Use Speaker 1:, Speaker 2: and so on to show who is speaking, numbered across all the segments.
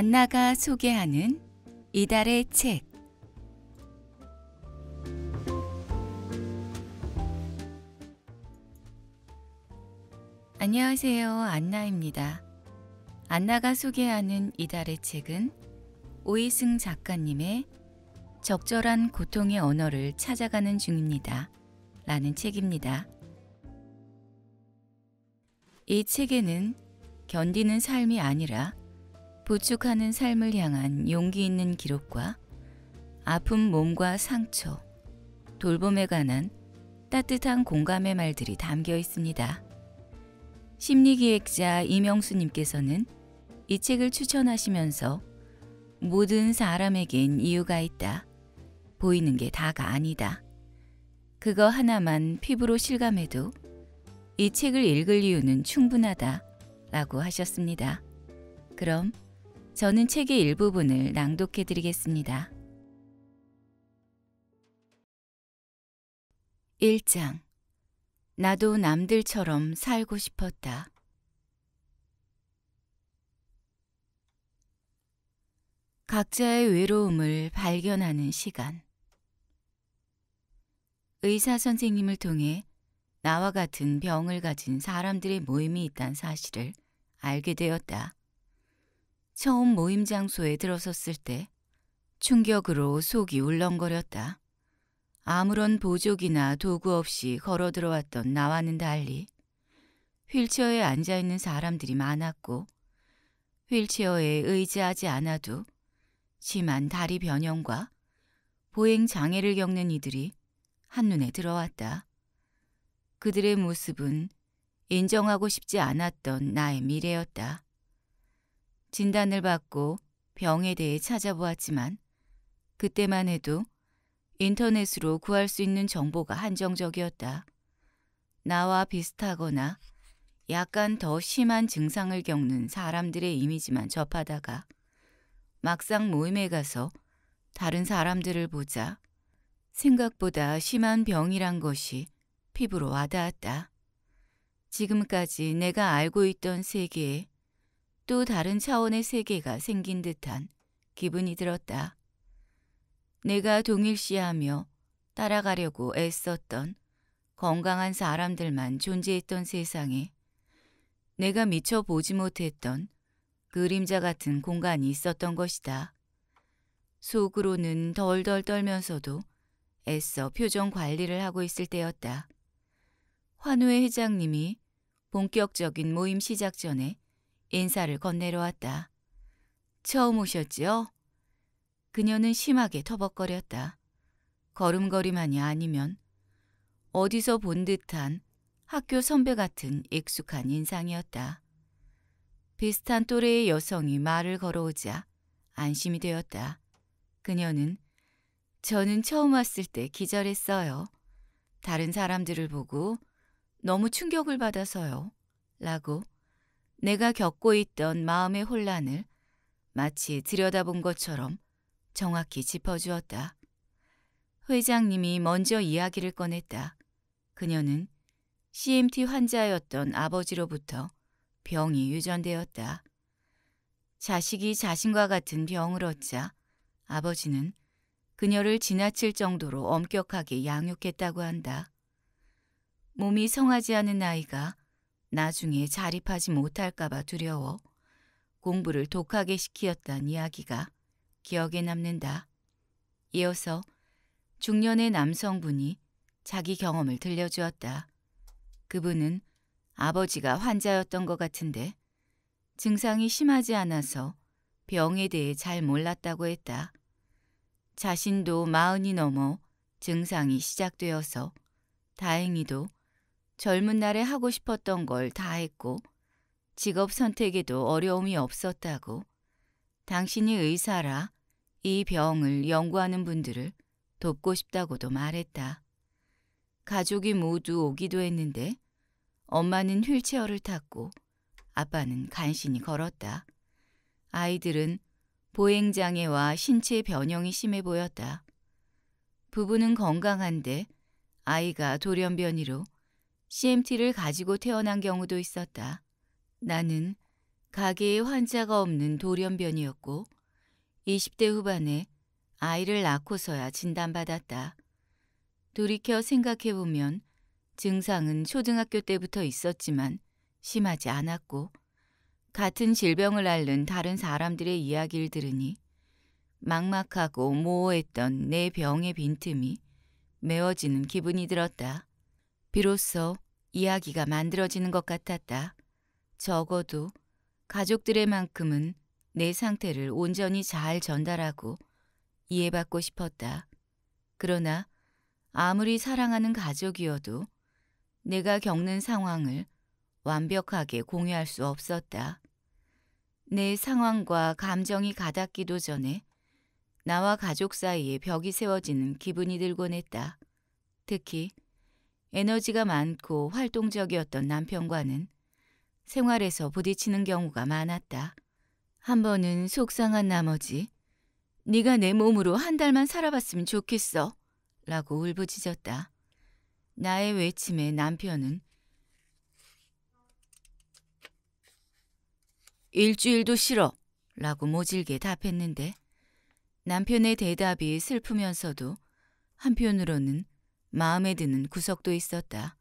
Speaker 1: 안나가 소개하는 이달의 책 안녕하세요. 안나입니다. 안나가 소개하는 이달의 책은 오이승 작가님의 적절한 고통의 언어를 찾아가는 중입니다. 라는 책입니다. 이 책에는 견디는 삶이 아니라 부축하는 삶을 향한 용기 있는 기록과 아픈 몸과 상처, 돌봄에 관한 따뜻한 공감의 말들이 담겨 있습니다. 심리기획자 이명수님께서는 이 책을 추천하시면서 모든 사람에겐 이유가 있다. 보이는 게 다가 아니다. 그거 하나만 피부로 실감해도 이 책을 읽을 이유는 충분하다. 라고 하셨습니다. 그럼 저는 책의 일부분을 낭독해 드리겠습니다. 1장 나도 남들처럼 살고 싶었다. 각자의 외로움을 발견하는 시간. 의사 선생님을 통해 나와 같은 병을 가진 사람들의 모임이 있다는 사실을 알게 되었다. 처음 모임 장소에 들어섰을 때 충격으로 속이 울렁거렸다. 아무런 보조기나 도구 없이 걸어 들어왔던 나와는 달리 휠체어에 앉아있는 사람들이 많았고 휠체어에 의지하지 않아도 심한 다리 변형과 보행 장애를 겪는 이들이 한눈에 들어왔다. 그들의 모습은 인정하고 싶지 않았던 나의 미래였다. 진단을 받고 병에 대해 찾아보았지만 그때만 해도 인터넷으로 구할 수 있는 정보가 한정적이었다. 나와 비슷하거나 약간 더 심한 증상을 겪는 사람들의 이미지만 접하다가 막상 모임에 가서 다른 사람들을 보자 생각보다 심한 병이란 것이 피부로 와닿았다. 지금까지 내가 알고 있던 세계에 또 다른 차원의 세계가 생긴 듯한 기분이 들었다. 내가 동일시하며 따라가려고 애썼던 건강한 사람들만 존재했던 세상에 내가 미처 보지 못했던 그림자 같은 공간이 있었던 것이다. 속으로는 덜덜 떨면서도 애써 표정 관리를 하고 있을 때였다. 환우회 회장님이 본격적인 모임 시작 전에 인사를 건네러왔다 처음 오셨지요? 그녀는 심하게 터벅거렸다. 걸음걸이만이 아니면 어디서 본 듯한 학교 선배 같은 익숙한 인상이었다. 비슷한 또래의 여성이 말을 걸어오자 안심이 되었다. 그녀는 저는 처음 왔을 때 기절했어요. 다른 사람들을 보고 너무 충격을 받아서요. 라고 내가 겪고 있던 마음의 혼란을 마치 들여다본 것처럼 정확히 짚어주었다. 회장님이 먼저 이야기를 꺼냈다. 그녀는 CMT 환자였던 아버지로부터 병이 유전되었다. 자식이 자신과 같은 병을 얻자 아버지는 그녀를 지나칠 정도로 엄격하게 양육했다고 한다. 몸이 성하지 않은 아이가 나중에 자립하지 못할까봐 두려워 공부를 독하게 시키었단 이야기가 기억에 남는다. 이어서 중년의 남성분이 자기 경험을 들려주었다. 그분은 아버지가 환자였던 것 같은데 증상이 심하지 않아서 병에 대해 잘 몰랐다고 했다. 자신도 마흔이 넘어 증상이 시작되어서 다행히도 젊은 날에 하고 싶었던 걸 다 했고 직업 선택에도 어려움이 없었다고 당신이 의사라 이 병을 연구하는 분들을 돕고 싶다고도 말했다. 가족이 모두 오기도 했는데 엄마는 휠체어를 탔고 아빠는 간신히 걸었다. 아이들은 보행장애와 신체 변형이 심해 보였다. 부부는 건강한데 아이가 돌연변이로 CMT를 가지고 태어난 경우도 있었다. 나는 가게에 환자가 없는 돌연변이었고 20대 후반에 아이를 낳고서야 진단받았다. 돌이켜 생각해보면 증상은 초등학교 때부터 있었지만 심하지 않았고 같은 질병을 앓는 다른 사람들의 이야기를 들으니 막막하고 모호했던 내 병의 빈틈이 메워지는 기분이 들었다. 비로소 이야기가 만들어지는 것 같았다. 적어도 가족들의 만큼은 내 상태를 온전히 잘 전달하고 이해받고 싶었다. 그러나 아무리 사랑하는 가족이어도 내가 겪는 상황을 완벽하게 공유할 수 없었다. 내 상황과 감정이 가닿기도 전에 나와 가족 사이에 벽이 세워지는 기분이 들곤 했다. 특히 에너지가 많고 활동적이었던 남편과는 생활에서 부딪히는 경우가 많았다. 한 번은 속상한 나머지 네가 내 몸으로 한 달만 살아봤으면 좋겠어 라고 울부짖었다. 나의 외침에 남편은 일주일도 싫어 라고 모질게 답했는데 남편의 대답이 슬프면서도 한편으로는 마음에 드는 구석도 있었다.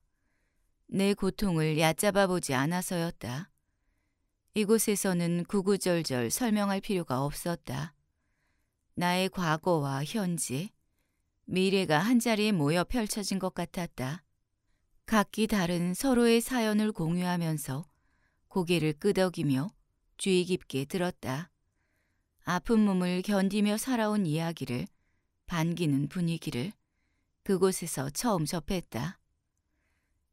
Speaker 1: 내 고통을 얕잡아 보지 않아서였다. 이곳에서는 구구절절 설명할 필요가 없었다. 나의 과거와 현재, 미래가 한자리에 모여 펼쳐진 것 같았다. 각기 다른 서로의 사연을 공유하면서 고개를 끄덕이며 주의 깊게 들었다. 아픈 몸을 견디며 살아온 이야기를, 반기는 분위기를, 그곳에서 처음 접했다.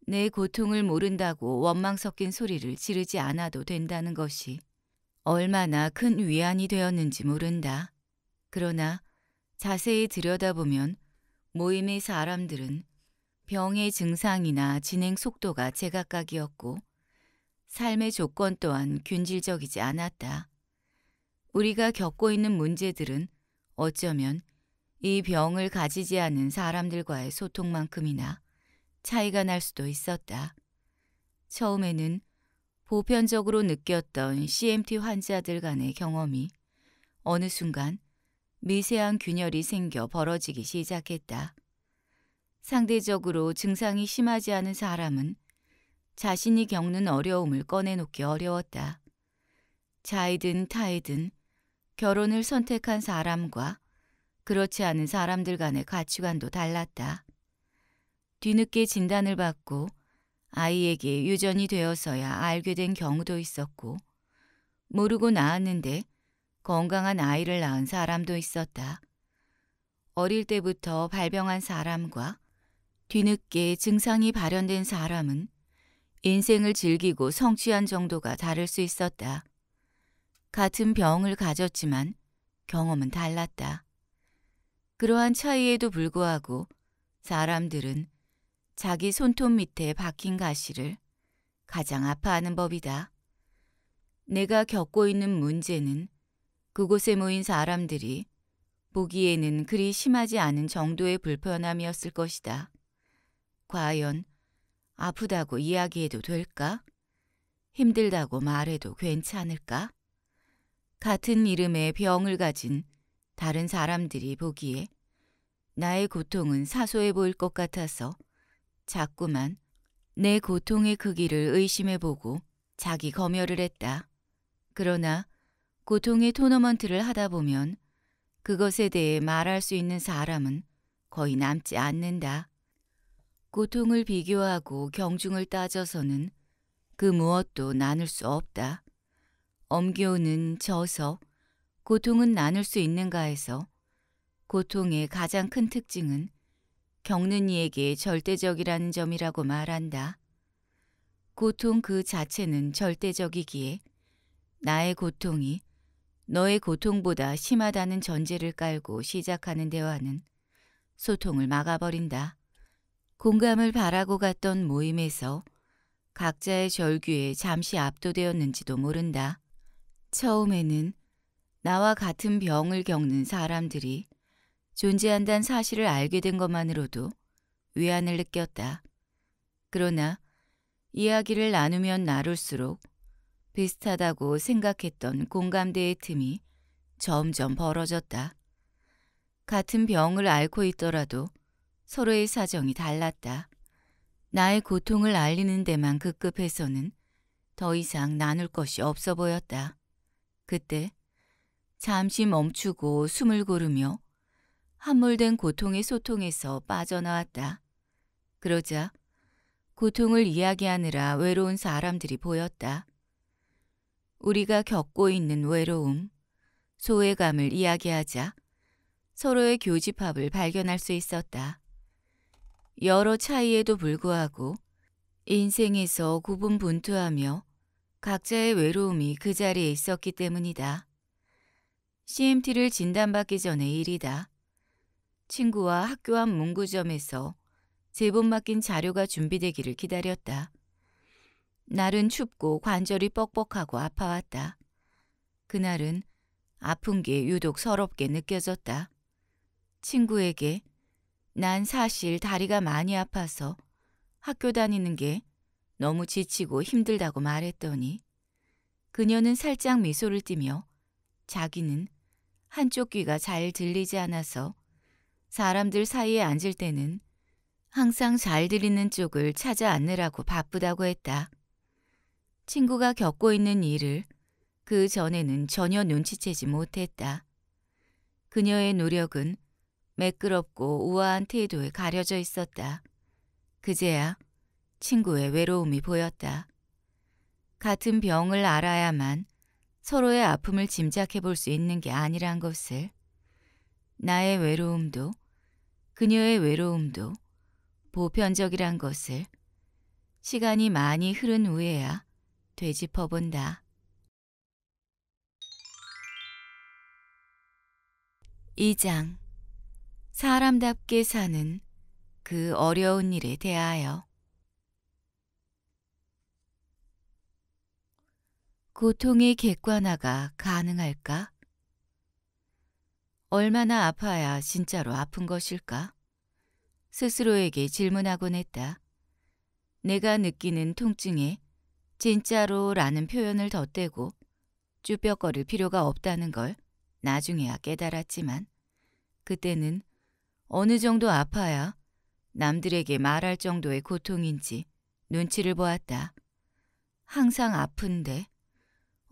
Speaker 1: 내 고통을 모른다고 원망 섞인 소리를 지르지 않아도 된다는 것이 얼마나 큰 위안이 되었는지 모른다. 그러나 자세히 들여다보면 모임의 사람들은 병의 증상이나 진행 속도가 제각각이었고 삶의 조건 또한 균질적이지 않았다. 우리가 겪고 있는 문제들은 어쩌면 이 병을 가지지 않은 사람들과의 소통만큼이나 차이가 날 수도 있었다. 처음에는 보편적으로 느꼈던 CMT 환자들 간의 경험이 어느 순간 미세한 균열이 생겨 벌어지기 시작했다. 상대적으로 증상이 심하지 않은 사람은 자신이 겪는 어려움을 꺼내놓기 어려웠다. 자이든 타이든 결혼을 선택한 사람과 그렇지 않은 사람들 간의 가치관도 달랐다. 뒤늦게 진단을 받고 아이에게 유전이 되어서야 알게 된 경우도 있었고 모르고 낳았는데 건강한 아이를 낳은 사람도 있었다. 어릴 때부터 발병한 사람과 뒤늦게 증상이 발현된 사람은 인생을 즐기고 성취한 정도가 다를 수 있었다. 같은 병을 가졌지만 경험은 달랐다. 그러한 차이에도 불구하고 사람들은 자기 손톱 밑에 박힌 가시를 가장 아파하는 법이다. 내가 겪고 있는 문제는 그곳에 모인 사람들이 보기에는 그리 심하지 않은 정도의 불편함이었을 것이다. 과연 아프다고 이야기해도 될까? 힘들다고 말해도 괜찮을까? 같은 이름의 병을 가진 다른 사람들이 보기에 나의 고통은 사소해 보일 것 같아서 자꾸만 내 고통의 크기를 의심해보고 자기 검열을 했다. 그러나 고통의 토너먼트를 하다 보면 그것에 대해 말할 수 있는 사람은 거의 남지 않는다. 고통을 비교하고 경중을 따져서는 그 무엇도 나눌 수 없다. 엄교는 져서 고통은 나눌 수 있는가에서 고통의 가장 큰 특징은 겪는 이에게 절대적이라는 점이라고 말한다. 고통 그 자체는 절대적이기에 나의 고통이 너의 고통보다 심하다는 전제를 깔고 시작하는 대화는 소통을 막아버린다. 공감을 바라고 갔던 모임에서 각자의 절규에 잠시 압도되었는지도 모른다. 처음에는 나와 같은 병을 겪는 사람들이 존재한다는 사실을 알게 된 것만으로도 위안을 느꼈다. 그러나 이야기를 나누면 나눌수록 비슷하다고 생각했던 공감대의 틈이 점점 벌어졌다. 같은 병을 앓고 있더라도 서로의 사정이 달랐다. 나의 고통을 알리는 데만 급급해서는 더 이상 나눌 것이 없어 보였다. 그때 잠시 멈추고 숨을 고르며 함몰된 고통의 소통에서 빠져나왔다. 그러자 고통을 이야기하느라 외로운 사람들이 보였다. 우리가 겪고 있는 외로움, 소외감을 이야기하자 서로의 교집합을 발견할 수 있었다. 여러 차이에도 불구하고 인생에서 구분분투하며 각자의 외로움이 그 자리에 있었기 때문이다. CMT를 진단받기 전의 일이다. 친구와 학교 앞 문구점에서 제법 맡긴 자료가 준비되기를 기다렸다. 날은 춥고 관절이 뻑뻑하고 아파왔다. 그날은 아픈 게 유독 서럽게 느껴졌다. 친구에게 난 사실 다리가 많이 아파서 학교 다니는 게 너무 지치고 힘들다고 말했더니 그녀는 살짝 미소를 띠며 자기는 한쪽 귀가 잘 들리지 않아서 사람들 사이에 앉을 때는 항상 잘 들리는 쪽을 찾아 앉느라고 바쁘다고 했다. 친구가 겪고 있는 일을 그 전에는 전혀 눈치채지 못했다. 그녀의 노력은 매끄럽고 우아한 태도에 가려져 있었다. 그제야 친구의 외로움이 보였다. 같은 병을 알아야만 서로의 아픔을 짐작해 볼 수 있는 게 아니란 것을 나의 외로움도 그녀의 외로움도 보편적이란 것을 시간이 많이 흐른 후에야 되짚어 본다. 2장 사람답게 사는 그 어려운 일에 대하여 고통의 객관화가 가능할까? 얼마나 아파야 진짜로 아픈 것일까? 스스로에게 질문하곤 했다. 내가 느끼는 통증에 진짜로라는 표현을 덧대고 쭈뼛거릴 필요가 없다는 걸 나중에야 깨달았지만 그때는 어느 정도 아파야 남들에게 말할 정도의 고통인지 눈치를 보았다. 항상 아픈데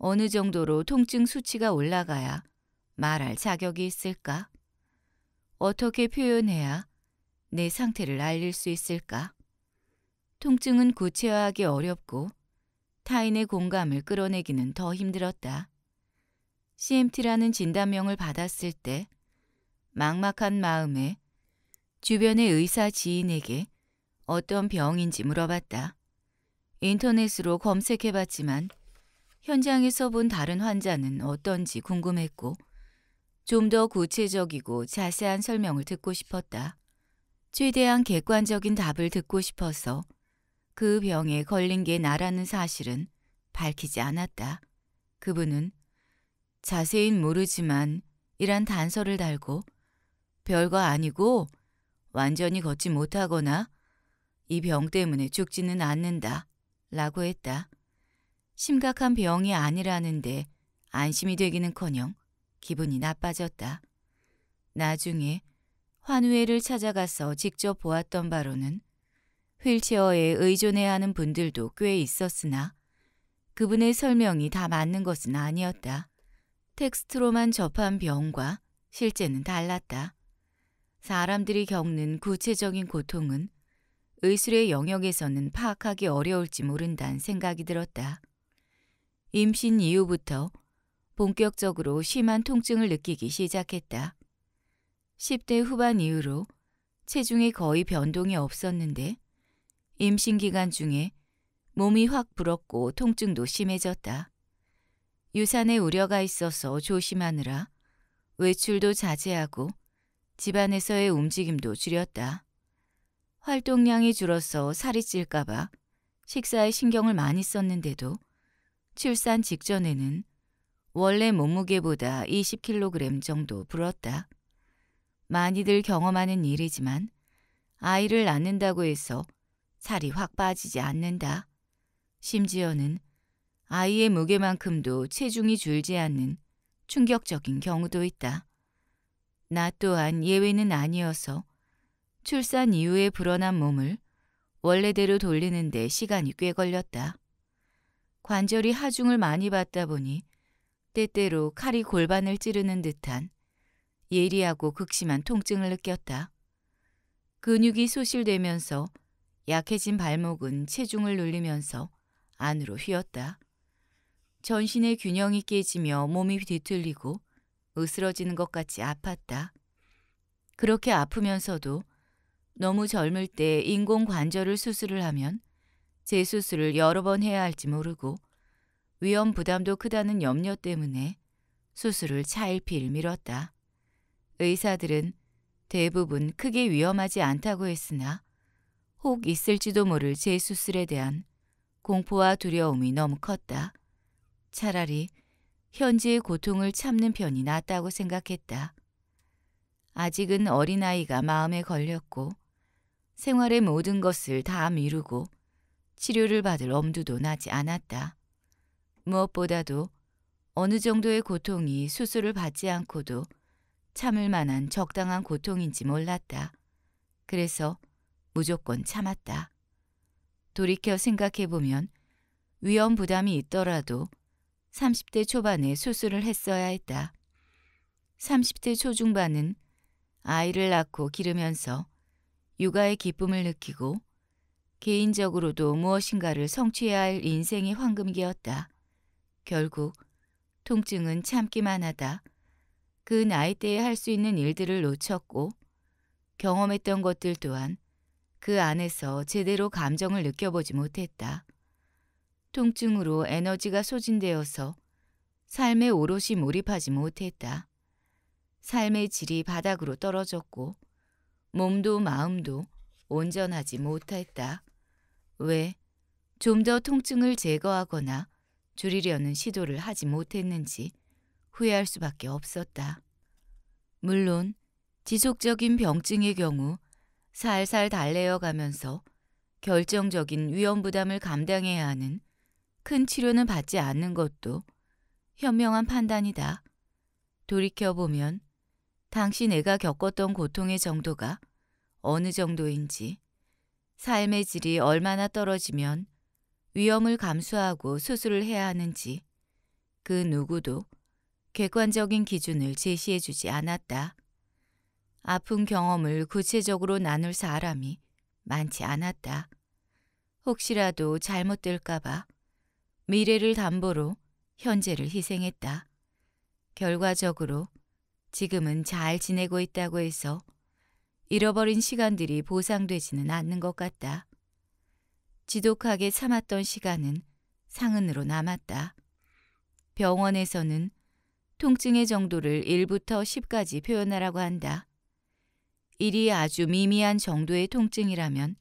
Speaker 1: 어느 정도로 통증 수치가 올라가야 말할 자격이 있을까? 어떻게 표현해야 내 상태를 알릴 수 있을까? 통증은 구체화하기 어렵고 타인의 공감을 끌어내기는 더 힘들었다. CMT라는 진단명을 받았을 때 막막한 마음에 주변의 의사 지인에게 어떤 병인지 물어봤다. 인터넷으로 검색해봤지만 현장에서 본 다른 환자는 어떤지 궁금했고 좀 더 구체적이고 자세한 설명을 듣고 싶었다. 최대한 객관적인 답을 듣고 싶어서 그 병에 걸린 게 나라는 사실은 밝히지 않았다. 그분은 자세히는 모르지만 이란 단서를 달고 별거 아니고 완전히 걷지 못하거나 이 병 때문에 죽지는 않는다 라고 했다. 심각한 병이 아니라는데 안심이 되기는커녕 기분이 나빠졌다. 나중에 환우회를 찾아가서 직접 보았던 바로는 휠체어에 의존해야 하는 분들도 꽤 있었으나 그분의 설명이 다 맞는 것은 아니었다. 텍스트로만 접한 병과 실제는 달랐다. 사람들이 겪는 구체적인 고통은 의술의 영역에서는 파악하기 어려울지 모른다는 생각이 들었다. 임신 이후부터 본격적으로 심한 통증을 느끼기 시작했다. 10대 후반 이후로 체중이 거의 변동이 없었는데 임신 기간 중에 몸이 확 불었고 통증도 심해졌다. 유산에 우려가 있어서 조심하느라 외출도 자제하고 집안에서의 움직임도 줄였다. 활동량이 줄어서 살이 찔까봐 식사에 신경을 많이 썼는데도 출산 직전에는 원래 몸무게보다 20kg 정도 불었다. 많이들 경험하는 일이지만 아이를 낳는다고 해서 살이 확 빠지지 않는다. 심지어는 아이의 무게만큼도 체중이 줄지 않는 충격적인 경우도 있다. 나 또한 예외는 아니어서 출산 이후에 불어난 몸을 원래대로 돌리는데 시간이 꽤 걸렸다. 관절이 하중을 많이 받다 보니 때때로 칼이 골반을 찌르는 듯한 예리하고 극심한 통증을 느꼈다. 근육이 소실되면서 약해진 발목은 체중을 눌리면서 안으로 휘었다. 전신의 균형이 깨지며 몸이 뒤틀리고 으스러지는 것 같이 아팠다. 그렇게 아프면서도 너무 젊을 때 인공 관절을 수술을 하면 제수술을 여러 번 해야 할지 모르고 위험 부담도 크다는 염려 때문에 수술을 차일피일 미뤘다. 의사들은 대부분 크게 위험하지 않다고 했으나 혹 있을지도 모를 제수술에 대한 공포와 두려움이 너무 컸다. 차라리 현지의 고통을 참는 편이 낫다고 생각했다. 아직은 어린아이가 마음에 걸렸고 생활의 모든 것을 다 미루고 치료를 받을 엄두도 나지 않았다. 무엇보다도 어느 정도의 고통이 수술을 받지 않고도 참을 만한 적당한 고통인지 몰랐다. 그래서 무조건 참았다. 돌이켜 생각해보면 위험 부담이 있더라도 30대 초반에 수술을 했어야 했다. 30대 초중반은 아이를 낳고 기르면서 육아의 기쁨을 느끼고 개인적으로도 무엇인가를 성취해야 할 인생의 황금기였다. 결국 통증은 참기만 하다. 그 나이 대에할 수 있는 일들을 놓쳤고 경험했던 것들 또한 그 안에서 제대로 감정을 느껴보지 못했다. 통증으로 에너지가 소진되어서 삶에 오롯이 몰입하지 못했다. 삶의 질이 바닥으로 떨어졌고 몸도 마음도 온전하지 못했다. 왜좀더 통증을 제거하거나 줄이려는 시도를 하지 못했는지 후회할 수밖에 없었다. 물론 지속적인 병증의 경우 살살 달래어 가면서 결정적인 위험 부담을 감당해야 하는 큰 치료는 받지 않는 것도 현명한 판단이다. 돌이켜보면 당시 내가 겪었던 고통의 정도가 어느 정도인지 삶의 질이 얼마나 떨어지면 위험을 감수하고 수술을 해야 하는지 그 누구도 객관적인 기준을 제시해 주지 않았다. 아픈 경험을 구체적으로 나눌 사람이 많지 않았다. 혹시라도 잘못될까봐 미래를 담보로 현재를 희생했다. 결과적으로 지금은 잘 지내고 있다고 해서 잃어버린 시간들이 보상되지는 않는 것 같다. 지독하게 참았던 시간은 상흔으로 남았다. 병원에서는 통증의 정도를 1부터 10까지 표현하라고 한다. 1이 아주 미미한 정도의 통증이라면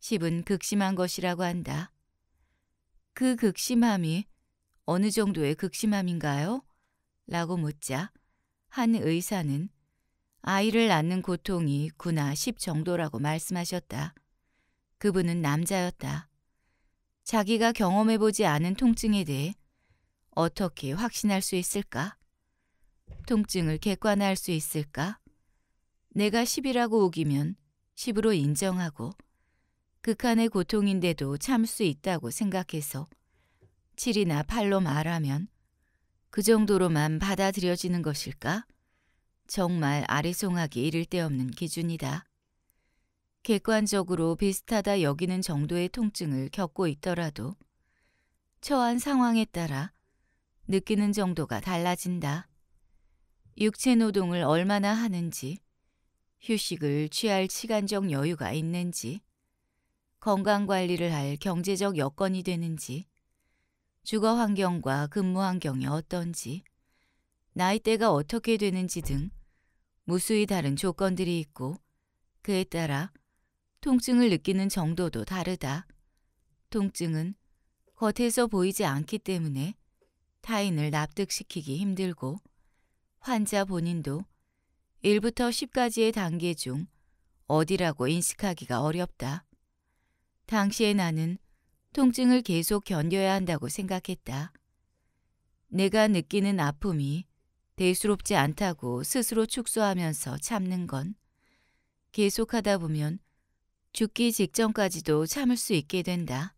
Speaker 1: 10은 극심한 것이라고 한다. 그 극심함이 어느 정도의 극심함인가요? 라고 묻자 한 의사는 아이를 낳는 고통이 구나십 정도라고 말씀하셨다. 그분은 남자였다. 자기가 경험해보지 않은 통증에 대해 어떻게 확신할 수 있을까? 통증을 객관화할 수 있을까? 내가 10이라고 우기면 10으로 인정하고 극한의 고통인데도 참을 수 있다고 생각해서 7이나 8로 말하면 그 정도로만 받아들여지는 것일까? 정말 아리송하기 이를 데 없는 기준이다. 객관적으로 비슷하다 여기는 정도의 통증을 겪고 있더라도 처한 상황에 따라 느끼는 정도가 달라진다. 육체 노동을 얼마나 하는지, 휴식을 취할 시간적 여유가 있는지, 건강관리를 할 경제적 여건이 되는지, 주거 환경과 근무 환경이 어떤지, 나이대가 어떻게 되는지 등 무수히 다른 조건들이 있고 그에 따라 통증을 느끼는 정도도 다르다. 통증은 겉에서 보이지 않기 때문에 타인을 납득시키기 힘들고 환자 본인도 1부터 10까지의 단계 중 어디라고 인식하기가 어렵다. 당시에 나는 통증을 계속 견뎌야 한다고 생각했다. 내가 느끼는 아픔이 대수롭지 않다고 스스로 축소하면서 참는 건 계속하다 보면 죽기 직전까지도 참을 수 있게 된다.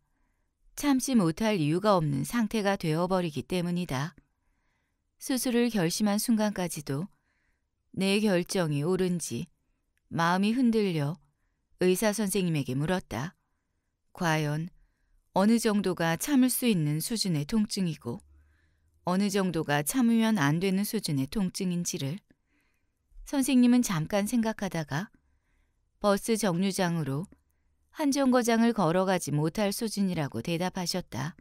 Speaker 1: 참지 못할 이유가 없는 상태가 되어버리기 때문이다. 수술을 결심한 순간까지도 내 결정이 옳은지 마음이 흔들려 의사 선생님에게 물었다. 과연 어느 정도가 참을 수 있는 수준의 통증이고 어느 정도가 참으면 안 되는 수준의 통증인지를 선생님은 잠깐 생각하다가 버스 정류장으로 한 정거장을 걸어가지 못할 수준이라고 대답하셨다.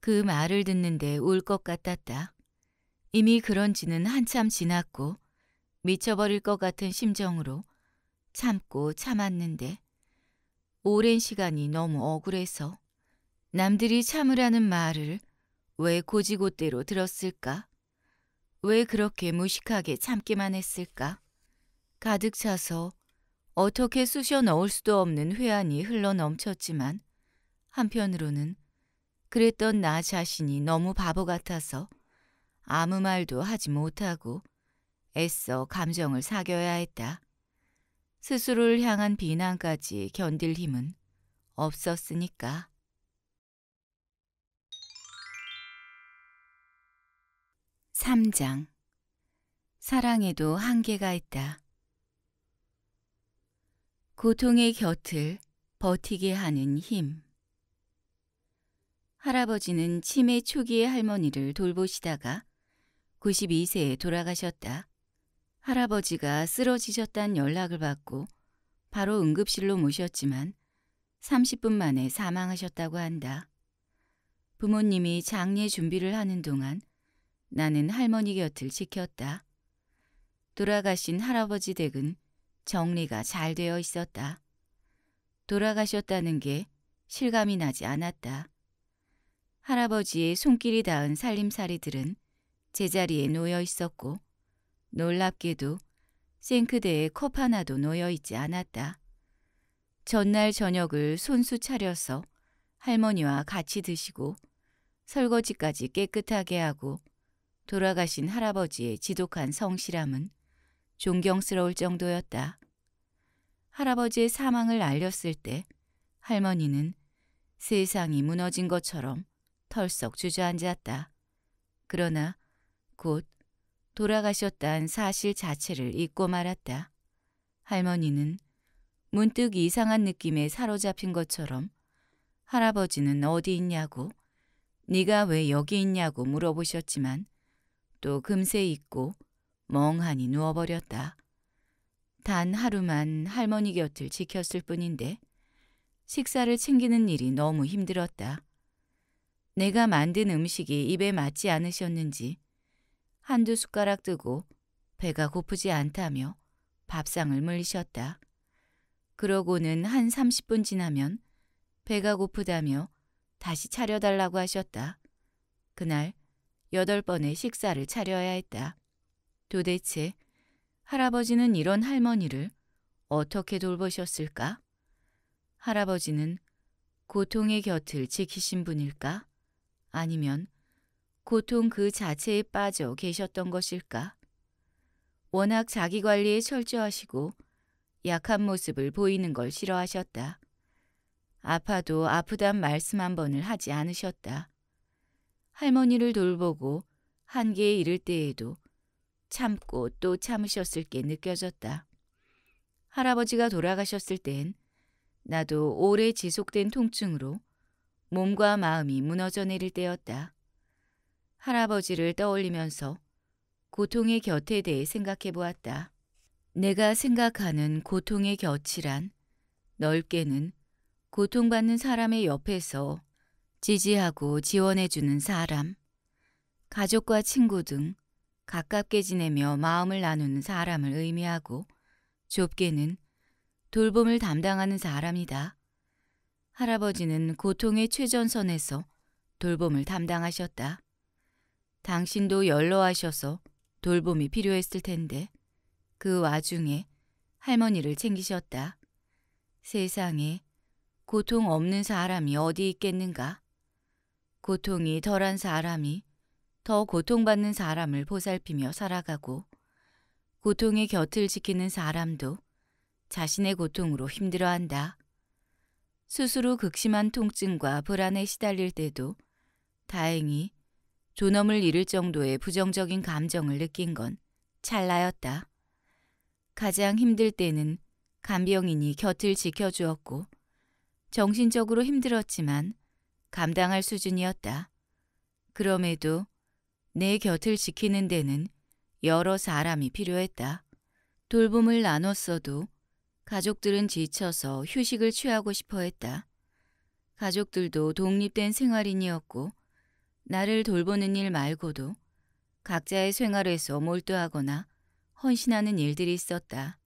Speaker 1: 그 말을 듣는데 울 것 같았다. 이미 그런 지는 한참 지났고 미쳐버릴 것 같은 심정으로 참고 참았는데 오랜 시간이 너무 억울해서 남들이 참으라는 말을 왜 고지고대로 들었을까? 왜 그렇게 무식하게 참기만 했을까? 가득 차서 어떻게 쑤셔 넣을 수도 없는 회한이 흘러 넘쳤지만 한편으로는 그랬던 나 자신이 너무 바보 같아서 아무 말도 하지 못하고 애써 감정을 사겨야 했다. 스스로를 향한 비난까지 견딜 힘은 없었으니까. 3장 사랑에도 한계가 있다. 고통의 곁을 버티게 하는 힘 할아버지는 치매 초기의 할머니를 돌보시다가 92세에 돌아가셨다. 할아버지가 쓰러지셨다는 연락을 받고 바로 응급실로 모셨지만 30분 만에 사망하셨다고 한다. 부모님이 장례 준비를 하는 동안 나는 할머니 곁을 지켰다. 돌아가신 할아버지 댁은 정리가 잘 되어 있었다. 돌아가셨다는 게 실감이 나지 않았다. 할아버지의 손길이 닿은 살림살이들은 제자리에 놓여 있었고 놀랍게도 생크대에 컵 하나도 놓여 있지 않았다. 전날 저녁을 손수 차려서 할머니와 같이 드시고 설거지까지 깨끗하게 하고 돌아가신 할아버지의 지독한 성실함은 존경스러울 정도였다. 할아버지의 사망을 알렸을 때 할머니는 세상이 무너진 것처럼 털썩 주저앉았다. 그러나 곧 돌아가셨다는 사실 자체를 잊고 말았다. 할머니는 문득 이상한 느낌에 사로잡힌 것처럼 할아버지는 어디 있냐고 네가 왜 여기 있냐고 물어보셨지만 또 금세 잊고 멍하니 누워버렸다. 단 하루만 할머니 곁을 지켰을 뿐인데 식사를 챙기는 일이 너무 힘들었다. 내가 만든 음식이 입에 맞지 않으셨는지 한두 숟가락 뜨고 배가 고프지 않다며 밥상을 물리셨다. 그러고는 한 30분 지나면 배가 고프다며 다시 차려달라고 하셨다. 그날 여덟 번의 식사를 차려야 했다. 도대체 할아버지는 이런 할머니를 어떻게 돌보셨을까? 할아버지는 고통의 곁을 지키신 분일까? 아니면 고통 그 자체에 빠져 계셨던 것일까? 워낙 자기관리에 철저하시고 약한 모습을 보이는 걸 싫어하셨다. 아파도 아프단 말씀 한 번을 하지 않으셨다. 할머니를 돌보고 한계에 이를 때에도 참고 또 참으셨을 게 느껴졌다. 할아버지가 돌아가셨을 땐 나도 오래 지속된 통증으로 몸과 마음이 무너져 내릴 때였다. 할아버지를 떠올리면서 고통의 곁에 대해 생각해 보았다. 내가 생각하는 고통의 곁이란 넓게는 고통받는 사람의 옆에서 지지하고 지원해주는 사람, 가족과 친구 등 가깝게 지내며 마음을 나누는 사람을 의미하고 좁게는 돌봄을 담당하는 사람이다. 할아버지는 고통의 최전선에서 돌봄을 담당하셨다. 당신도 연로하셔서 돌봄이 필요했을 텐데 그 와중에 할머니를 챙기셨다. 세상에 고통 없는 사람이 어디 있겠는가? 고통이 덜한 사람이 더 고통받는 사람을 보살피며 살아가고 고통의 곁을 지키는 사람도 자신의 고통으로 힘들어한다. 스스로 극심한 통증과 불안에 시달릴 때도 다행히 존엄을 잃을 정도의 부정적인 감정을 느낀 건 찰나였다. 가장 힘들 때는 간병인이 곁을 지켜주었고 정신적으로 힘들었지만 감당할 수준이었다. 그럼에도 내 곁을 지키는 데는 여러 사람이 필요했다. 돌봄을 나눴어도 가족들은 지쳐서 휴식을 취하고 싶어 했다. 가족들도 독립된 생활인이었고 나를 돌보는 일 말고도 각자의 생활에서 몰두하거나 헌신하는 일들이 있었다.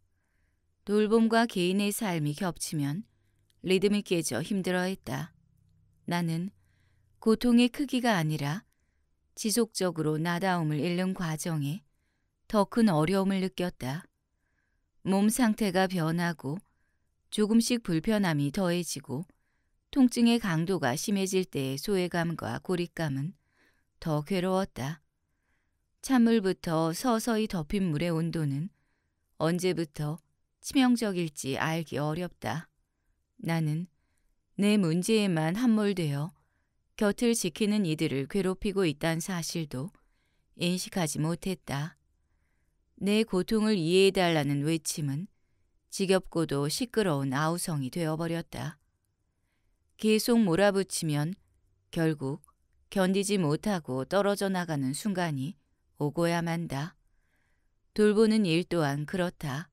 Speaker 1: 돌봄과 개인의 삶이 겹치면 리듬이 깨져 힘들어했다. 나는 고통의 크기가 아니라 지속적으로 나다움을 잃는 과정에 더 큰 어려움을 느꼈다. 몸 상태가 변하고 조금씩 불편함이 더해지고 통증의 강도가 심해질 때의 소외감과 고립감은 더 괴로웠다. 찬물부터 서서히 덮인 물의 온도는 언제부터 치명적일지 알기 어렵다. 나는 내 문제에만 함몰되어 곁을 지키는 이들을 괴롭히고 있다는 사실도 인식하지 못했다. 내 고통을 이해해달라는 외침은 지겹고도 시끄러운 아우성이 되어버렸다. 계속 몰아붙이면 결국 견디지 못하고 떨어져 나가는 순간이 오고야 만다. 돌보는 일 또한 그렇다.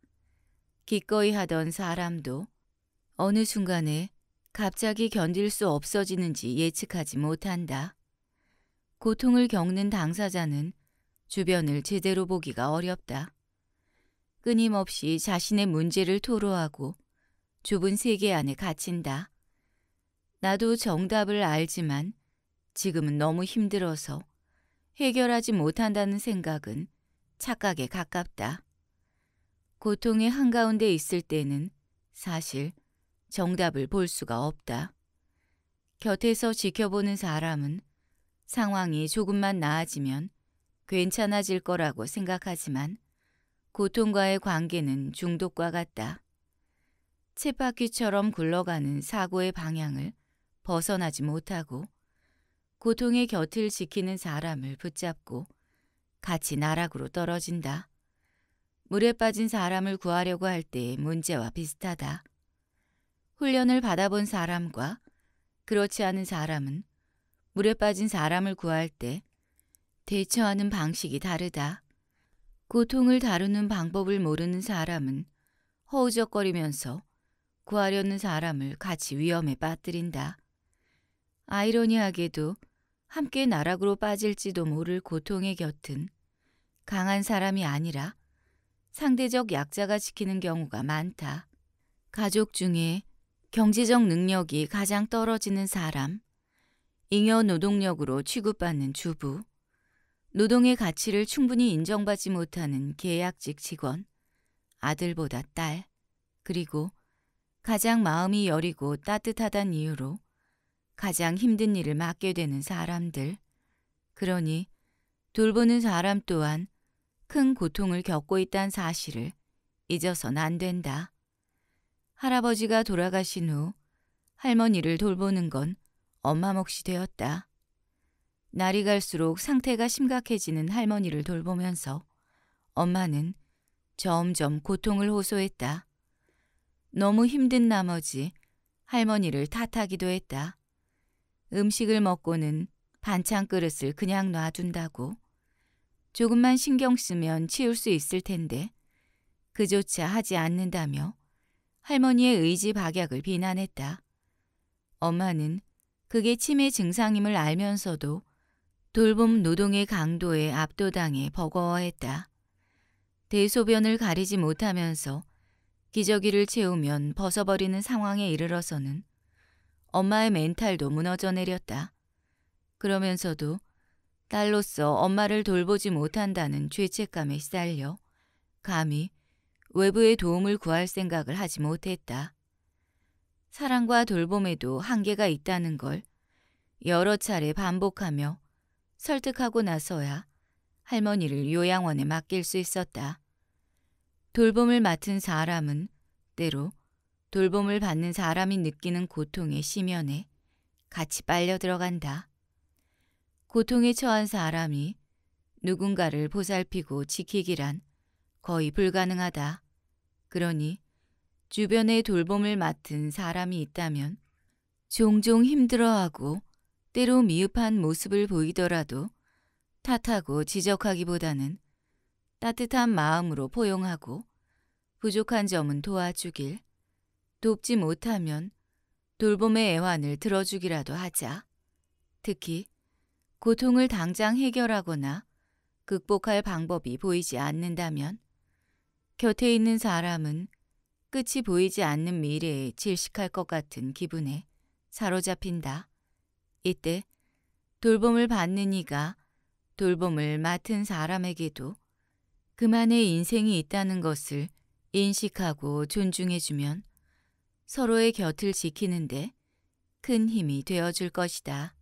Speaker 1: 기꺼이 하던 사람도 어느 순간에 갑자기 견딜 수 없어지는지 예측하지 못한다. 고통을 겪는 당사자는 주변을 제대로 보기가 어렵다. 끊임없이 자신의 문제를 토로하고 좁은 세계 안에 갇힌다. 나도 정답을 알지만 지금은 너무 힘들어서 해결하지 못한다는 생각은 착각에 가깝다. 고통의 한가운데 있을 때는 사실 정답을 볼 수가 없다. 곁에서 지켜보는 사람은 상황이 조금만 나아지면 괜찮아질 거라고 생각하지만 고통과의 관계는 중독과 같다. 쳇바퀴처럼 굴러가는 사고의 방향을 벗어나지 못하고 고통의 곁을 지키는 사람을 붙잡고 같이 나락으로 떨어진다. 물에 빠진 사람을 구하려고 할 때의 문제와 비슷하다. 훈련을 받아본 사람과 그렇지 않은 사람은 물에 빠진 사람을 구할 때 대처하는 방식이 다르다. 고통을 다루는 방법을 모르는 사람은 허우적거리면서 구하려는 사람을 같이 위험에 빠뜨린다. 아이러니하게도 함께 나락으로 빠질지도 모를 고통의 곁은 강한 사람이 아니라 상대적 약자가 지키는 경우가 많다. 가족 중에 경제적 능력이 가장 떨어지는 사람, 잉여 노동력으로 취급받는 주부, 노동의 가치를 충분히 인정받지 못하는 계약직 직원, 아들보다 딸, 그리고 가장 마음이 여리고 따뜻하단 이유로 가장 힘든 일을 맡게 되는 사람들. 그러니 돌보는 사람 또한 큰 고통을 겪고 있다는 사실을 잊어서는안 된다. 할아버지가 돌아가신 후 할머니를 돌보는 건 엄마 몫이 되었다. 날이 갈수록 상태가 심각해지는 할머니를 돌보면서 엄마는 점점 고통을 호소했다. 너무 힘든 나머지 할머니를 탓하기도 했다. 음식을 먹고는 반찬 그릇을 그냥 놔둔다고. 조금만 신경 쓰면 치울 수 있을 텐데 그조차 하지 않는다며 할머니의 의지 박약을 비난했다. 엄마는 그게 치매 증상임을 알면서도 돌봄 노동의 강도에 압도당해 버거워했다. 대소변을 가리지 못하면서 기저귀를 채우면 벗어버리는 상황에 이르러서는 엄마의 멘탈도 무너져 내렸다. 그러면서도 딸로서 엄마를 돌보지 못한다는 죄책감에 시달려 감히 외부의 도움을 구할 생각을 하지 못했다. 사랑과 돌봄에도 한계가 있다는 걸 여러 차례 반복하며 설득하고 나서야 할머니를 요양원에 맡길 수 있었다. 돌봄을 맡은 사람은 때로 돌봄을 받는 사람이 느끼는 고통의 심연에 같이 빨려 들어간다. 고통에 처한 사람이 누군가를 보살피고 지키기란 거의 불가능하다. 그러니 주변에 돌봄을 맡은 사람이 있다면 종종 힘들어하고 때로 미흡한 모습을 보이더라도 탓하고 지적하기보다는 따뜻한 마음으로 포용하고 부족한 점은 도와주길, 돕지 못하면 돌봄의 애환을 들어주기라도 하자. 특히 고통을 당장 해결하거나 극복할 방법이 보이지 않는다면 곁에 있는 사람은 끝이 보이지 않는 미래에 질식할 것 같은 기분에 사로잡힌다. 이때 돌봄을 받는 이가 돌봄을 맡은 사람에게도 그만의 인생이 있다는 것을 인식하고 존중해주면 서로의 곁을 지키는데 큰 힘이 되어줄 것이다.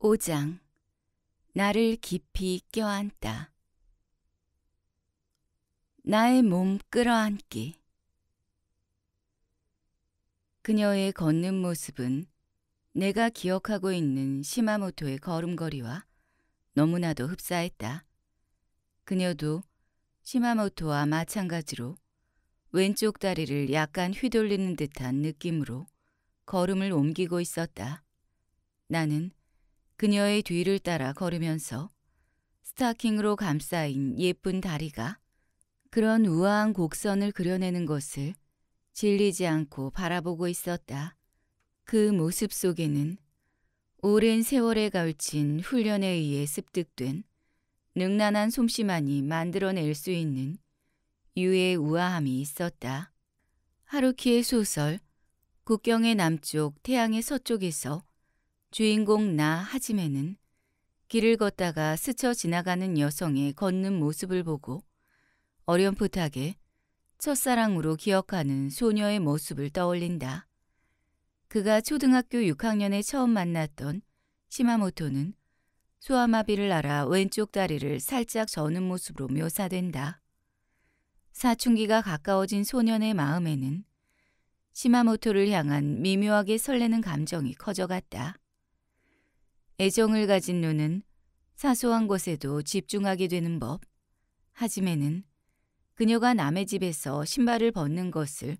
Speaker 1: 오장 나를 깊이 껴안다. 나의 몸 끌어안기. 그녀의 걷는 모습은 내가 기억하고 있는 시마모토의 걸음걸이와 너무나도 흡사했다. 그녀도 시마모토와 마찬가지로 왼쪽 다리를 약간 휘돌리는 듯한 느낌으로 걸음을 옮기고 있었다. 나는 그녀의 뒤를 따라 걸으면서 스타킹으로 감싸인 예쁜 다리가 그런 우아한 곡선을 그려내는 것을 질리지 않고 바라보고 있었다. 그 모습 속에는 오랜 세월에 걸친 훈련에 의해 습득된 능란한 솜씨만이 만들어낼 수 있는 유의 우아함이 있었다. 하루키의 소설 국경의 남쪽 태양의 서쪽에서 주인공 나 하지메는 길을 걷다가 스쳐 지나가는 여성의 걷는 모습을 보고 어렴풋하게 첫사랑으로 기억하는 소녀의 모습을 떠올린다. 그가 초등학교 6학년에 처음 만났던 시마모토는 소아마비를 알아 왼쪽 다리를 살짝 저는 모습으로 묘사된다. 사춘기가 가까워진 소년의 마음에는 시마모토를 향한 미묘하게 설레는 감정이 커져갔다. 애정을 가진 눈은 사소한 것에도 집중하게 되는 법. 하지매는 그녀가 남의 집에서 신발을 벗는 것을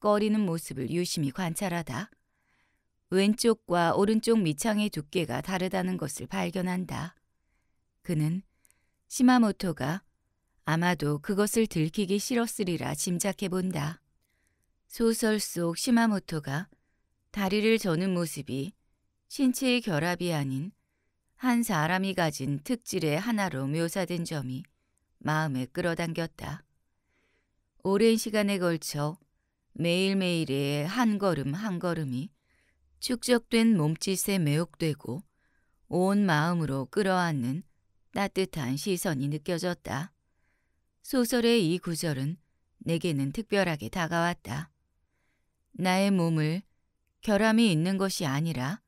Speaker 1: 꺼리는 모습을 유심히 관찰하다. 왼쪽과 오른쪽 밑창의 두께가 다르다는 것을 발견한다. 그는 시마모토가 아마도 그것을 들키기 싫었으리라 짐작해 본다. 소설 속 시마모토가 다리를 저는 모습이 신체의 결합이 아닌 한 사람이 가진 특질의 하나로 묘사된 점이 마음에 끌어당겼다. 오랜 시간에 걸쳐 매일매일의 한 걸음 한 걸음이 축적된 몸짓에 매혹되고 온 마음으로 끌어안는 따뜻한 시선이 느껴졌다. 소설의 이 구절은 내게는 특별하게 다가왔다. 나의 몸을 결함이 있는 것이 아니라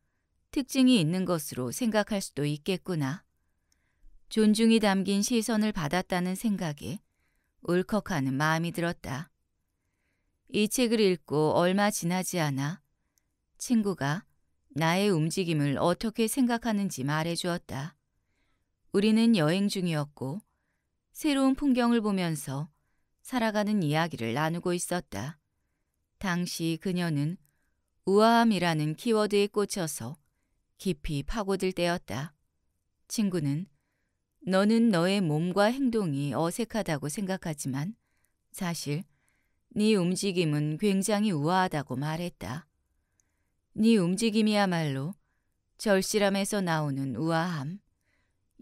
Speaker 1: 특징이 있는 것으로 생각할 수도 있겠구나. 존중이 담긴 시선을 받았다는 생각에 울컥하는 마음이 들었다. 이 책을 읽고 얼마 지나지 않아 친구가 나의 움직임을 어떻게 생각하는지 말해주었다. 우리는 여행 중이었고 새로운 풍경을 보면서 살아가는 이야기를 나누고 있었다. 당시 그녀는 우아함이라는 키워드에 꽂혀서 깊이 파고들 때였다. 친구는 너는 너의 몸과 행동이 어색하다고 생각하지만 사실 네 움직임은 굉장히 우아하다고 말했다. 네 움직임이야말로 절실함에서 나오는 우아함,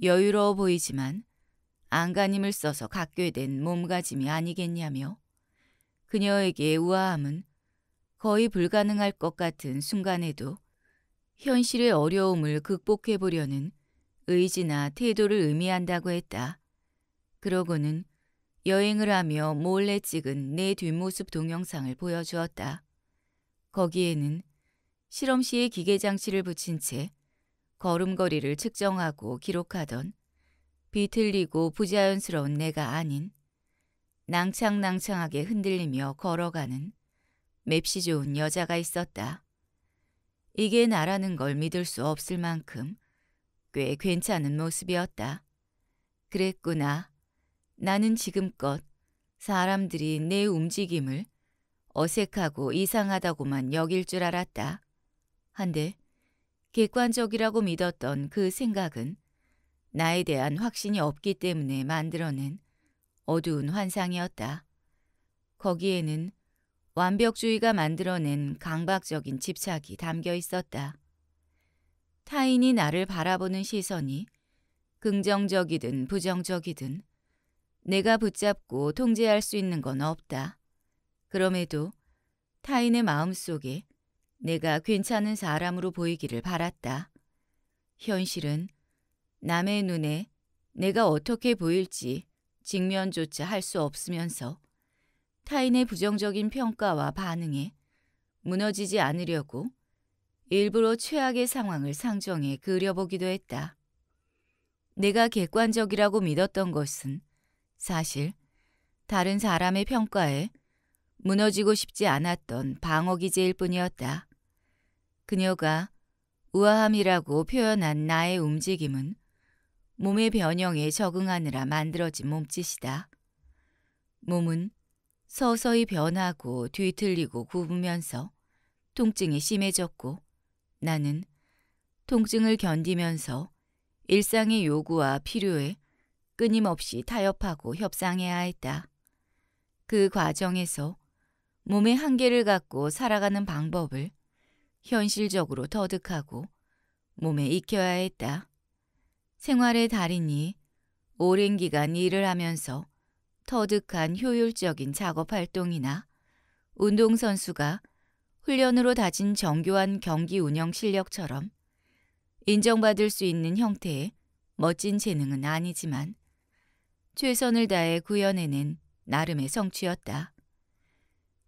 Speaker 1: 여유로워 보이지만 안간힘을 써서 갖게 된 몸가짐이 아니겠냐며 그녀에게 우아함은 거의 불가능할 것 같은 순간에도 현실의 어려움을 극복해 보려는 의지나 태도를 의미한다고 했다. 그러고는 여행을 하며 몰래 찍은 내 뒷모습 동영상을 보여주었다. 거기에는 실험시에 기계장치를 붙인 채걸음걸이를 측정하고 기록하던 비틀리고 부자연스러운 내가 아닌 낭창낭창하게 흔들리며 걸어가는 맵시 좋은 여자가 있었다. 이게 나라는 걸 믿을 수 없을 만큼 꽤 괜찮은 모습이었다. 그랬구나. 나는 지금껏 사람들이 내 움직임을 어색하고 이상하다고만 여길 줄 알았다. 한데 객관적이라고 믿었던 그 생각은 나에 대한 확신이 없기 때문에 만들어낸 어두운 환상이었다. 거기에는 완벽주의가 만들어낸 강박적인 집착이 담겨 있었다. 타인이 나를 바라보는 시선이 긍정적이든 부정적이든 내가 붙잡고 통제할 수 있는 건 없다. 그럼에도 타인의 마음속에 내가 괜찮은 사람으로 보이기를 바랐다. 현실은 남의 눈에 내가 어떻게 보일지 직면조차 할 수 없으면서 타인의 부정적인 평가와 반응에 무너지지 않으려고 일부러 최악의 상황을 상정해 그려보기도 했다. 내가 객관적이라고 믿었던 것은 사실 다른 사람의 평가에 무너지고 싶지 않았던 방어기제일 뿐이었다. 그녀가 우아함이라고 표현한 나의 움직임은 몸의 변형에 적응하느라 만들어진 몸짓이다. 몸은 서서히 변하고 뒤틀리고 굽으면서 통증이 심해졌고 나는 통증을 견디면서 일상의 요구와 필요에 끊임없이 타협하고 협상해야 했다. 그 과정에서 몸의 한계를 갖고 살아가는 방법을 현실적으로 터득하고 몸에 익혀야 했다. 생활의 달인이 오랜 기간 일을 하면서 터득한 효율적인 작업 활동이나 운동선수가 훈련으로 다진 정교한 경기 운영 실력처럼 인정받을 수 있는 형태의 멋진 재능은 아니지만 최선을 다해 구현해낸 나름의 성취였다.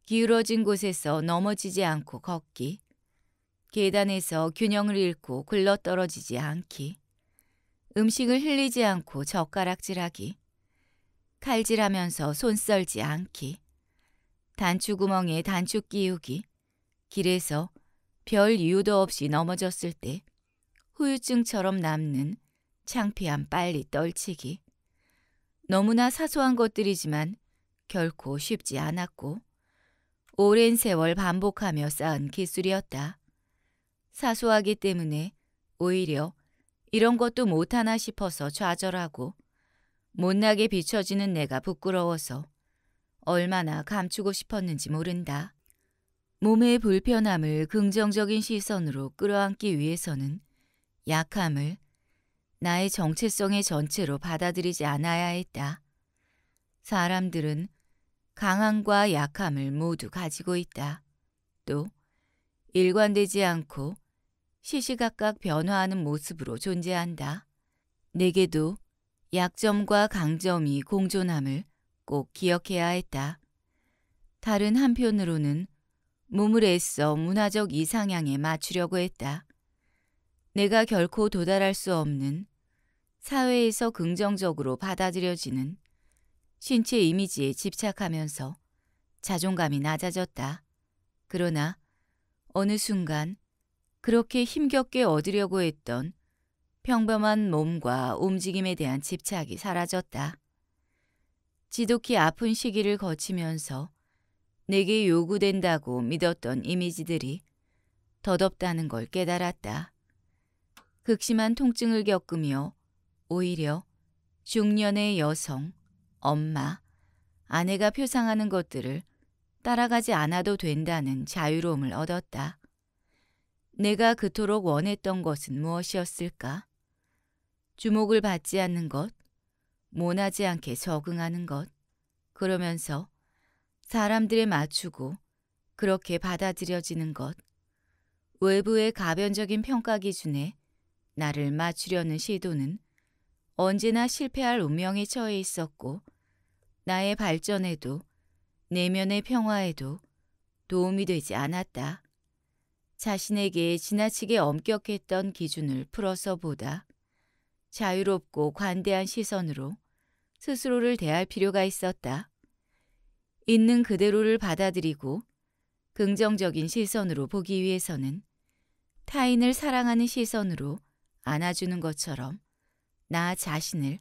Speaker 1: 기울어진 곳에서 넘어지지 않고 걷기, 계단에서 균형을 잃고 굴러떨어지지 않기, 음식을 흘리지 않고 젓가락질하기, 칼질하면서 손 썰지 않기, 단추구멍에 단추 끼우기, 길에서 별 이유도 없이 넘어졌을 때 후유증처럼 남는 창피함 빨리 떨치기, 너무나 사소한 것들이지만 결코 쉽지 않았고 오랜 세월 반복하며 쌓은 기술이었다. 사소하기 때문에 오히려 이런 것도 못하나 싶어서 좌절하고 못나게 비춰지는 내가 부끄러워서 얼마나 감추고 싶었는지 모른다. 몸의 불편함을 긍정적인 시선으로 끌어안기 위해서는 약함을 나의 정체성의 전체로 받아들이지 않아야 했다. 사람들은 강함과 약함을 모두 가지고 있다. 또 일관되지 않고 시시각각 변화하는 모습으로 존재한다. 내게도 약점과 강점이 공존함을 꼭 기억해야 했다. 다른 한편으로는 몸을 애써 문화적 이상향에 맞추려고 했다. 내가 결코 도달할 수 없는 사회에서 긍정적으로 받아들여지는 신체 이미지에 집착하면서 자존감이 낮아졌다. 그러나 어느 순간 그렇게 힘겹게 얻으려고 했던 평범한 몸과 움직임에 대한 집착이 사라졌다. 지독히 아픈 시기를 거치면서 내게 요구된다고 믿었던 이미지들이 덧없다는 걸 깨달았다. 극심한 통증을 겪으며 오히려 중년의 여성, 엄마, 아내가 표상하는 것들을 따라가지 않아도 된다는 자유로움을 얻었다. 내가 그토록 원했던 것은 무엇이었을까? 주목을 받지 않는 것, 모나지 않게 적응하는 것, 그러면서 사람들에 맞추고 그렇게 받아들여지는 것, 외부의 가변적인 평가 기준에 나를 맞추려는 시도는 언제나 실패할 운명에 처해 있었고 나의 발전에도 내면의 평화에도 도움이 되지 않았다. 자신에게 지나치게 엄격했던 기준을 풀어서 보다 자유롭고 관대한 시선으로 스스로를 대할 필요가 있었다. 있는 그대로를 받아들이고 긍정적인 시선으로 보기 위해서는 타인을 사랑하는 시선으로 안아주는 것처럼 나 자신을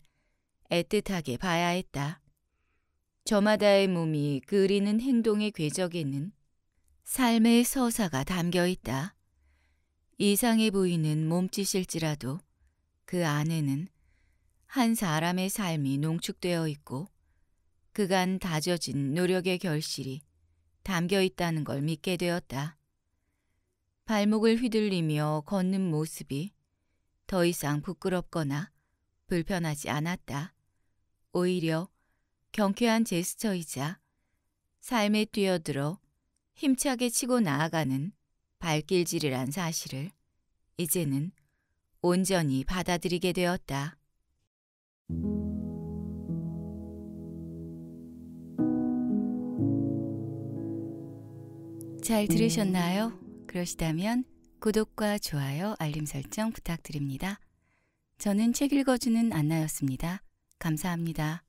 Speaker 1: 애틋하게 봐야 했다. 저마다의 몸이 그리는 행동의 궤적에는 삶의 서사가 담겨 있다. 이상해 보이는 몸짓일지라도 그 안에는 한 사람의 삶이 농축되어 있고 그간 다져진 노력의 결실이 담겨 있다는 걸 믿게 되었다. 발목을 휘둘리며 걷는 모습이 더 이상 부끄럽거나 불편하지 않았다. 오히려 경쾌한 제스처이자 삶에 뛰어들어 힘차게 치고 나아가는 발길질이란 사실을 이제는 온전히 받아들이게 되었다. 잘 들으셨나요? 그러시다면 구독과 좋아요, 알림 설정 부탁드립니다. 저는 책 읽어주는 안나였습니다. 감사합니다.